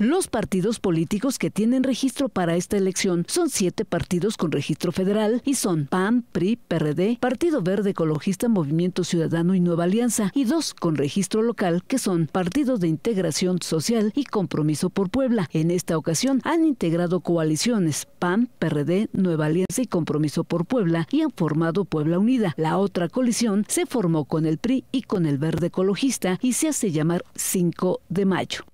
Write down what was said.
Los partidos políticos que tienen registro para esta elección son siete partidos con registro federal y son PAN, PRI, PRD, Partido Verde Ecologista, Movimiento Ciudadano y Nueva Alianza y dos con registro local que son Partidos de Integración Social y Compromiso por Puebla. En esta ocasión han integrado coaliciones PAN, PRD, Nueva Alianza y Compromiso por Puebla y han formado Puebla Unida. La otra coalición se formó con el PRI y con el Verde Ecologista y se hace llamar 5 de mayo.